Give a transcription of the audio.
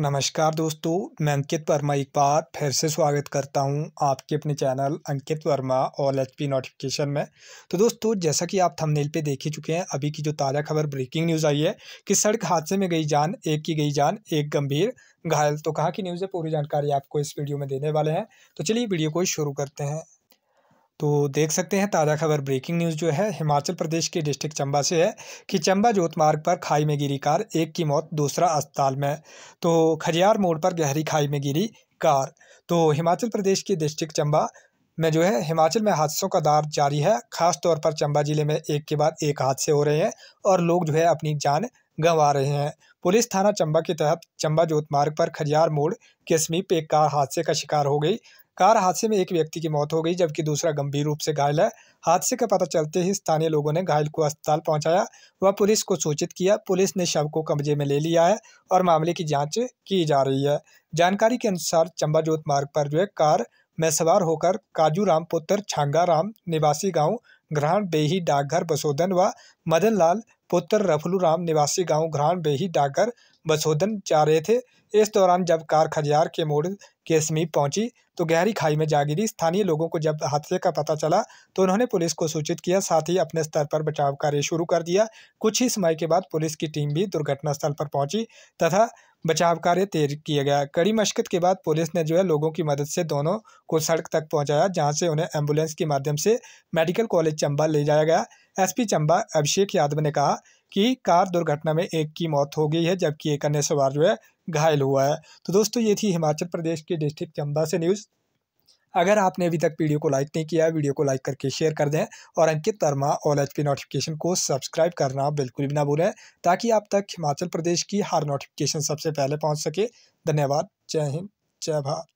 नमस्कार दोस्तों मैं अंकित वर्मा एक बार फिर से स्वागत करता हूं आपके अपने channel Ankit Verma all H P notification में तो दोस्तों जैसा कि आप थंबनेल पे देख ही चुके हैं अभी की जो ताज़ा खबर ब्रेकिंग न्यूज़ आई है कि सड़क हादसे में गई जान एक की गई जान एक गंभीर घायल तो कहाँ की न्यूज़ है पूरी जानकारी आपको इस वीडियो में देने वाले हैं तो चलिए वीडियो को शुरू करते हैं तो देख सकते हैं ताज़ा खबर ब्रेकिंग न्यूज़ जो है हिमाचल प्रदेश के डिस्ट्रिक्ट चंबा से है कि चंबा जोत मार्ग पर खाई में गिरी कार एक की मौत दूसरा अस्पताल में तो खजियार मोड़ पर गहरी खाई में गिरी कार तो हिमाचल प्रदेश के डिस्ट्रिक्ट चंबा में जो है हिमाचल में हादसों का दार जारी है खास तौर पर चंबा जिले में एक के बाद एक हादसे हो रहे हैं और लोग जो है अपनी जान गंवा रहे हैं पुलिस थाना चंबा के तहत चंबा जोत मार्ग पर खजियार मोड़ के समीप एक कार हादसे का शिकार हो गई कार हादसे में एक व्यक्ति की मौत हो गई जबकि दूसरा गंभीर रूप से घायल है हादसे का पता चलते ही स्थानीय लोगों ने घायल को अस्पताल पहुंचाया व पुलिस को सूचित किया पुलिस ने शव को कब्जे में ले लिया है और मामले की जांच की जा रही है जानकारी के अनुसार चंबा जोत मार्ग पर जो है कार में सवार होकर काजू राम पुत्र छांगा राम निवासी गाँव ग्रहण बेही डाकघर बसोदन व मदन लाल पुत्र रफलू राम निवासी गांव ग्रहण बेही डाकघर बसोदन जा रहे थे इस दौरान जब कार खजियार के मोड़ के समीप पहुंची तो गहरी खाई में जा गिरी स्थानीय लोगों को जब हादसे का पता चला तो उन्होंने पुलिस को सूचित किया साथ ही अपने स्तर पर बचाव कार्य शुरू कर दिया कुछ ही समय के बाद पुलिस की टीम भी दुर्घटना स्थल पर पहुंची तथा बचाव कार्य तेज किया गया कड़ी मशक्कत के बाद पुलिस ने जो है लोगों की मदद से दोनों को सड़क तक पहुंचाया जहां से उन्हें एम्बुलेंस के माध्यम से मेडिकल कॉलेज चंबा ले जाया गया एसपी चंबा अभिषेक यादव ने कहा कि कार दुर्घटना में एक की मौत हो गई है जबकि एक अन्य सवार जो है घायल हुआ है तो दोस्तों ये थी हिमाचल प्रदेश के डिस्ट्रिक्ट चंबा से न्यूज़ अगर आपने अभी तक वीडियो को लाइक नहीं किया है वीडियो को लाइक करके शेयर कर दें और Ankit Verma all H P notification को सब्सक्राइब करना बिल्कुल भी ना भूलें ताकि आप तक हिमाचल प्रदेश की हर नोटिफिकेशन सबसे पहले पहुंच सके धन्यवाद जय हिंद जय भारत